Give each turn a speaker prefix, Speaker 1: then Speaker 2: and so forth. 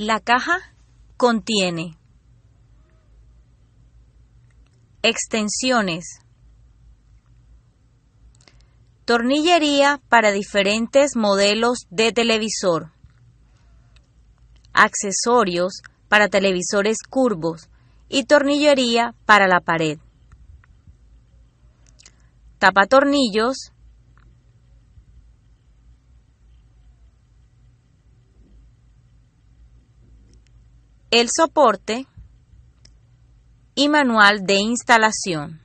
Speaker 1: La caja contiene extensiones, tornillería para diferentes modelos de televisor, accesorios para televisores curvos y tornillería para la pared, tapatornillos, el soporte y manual de instalación.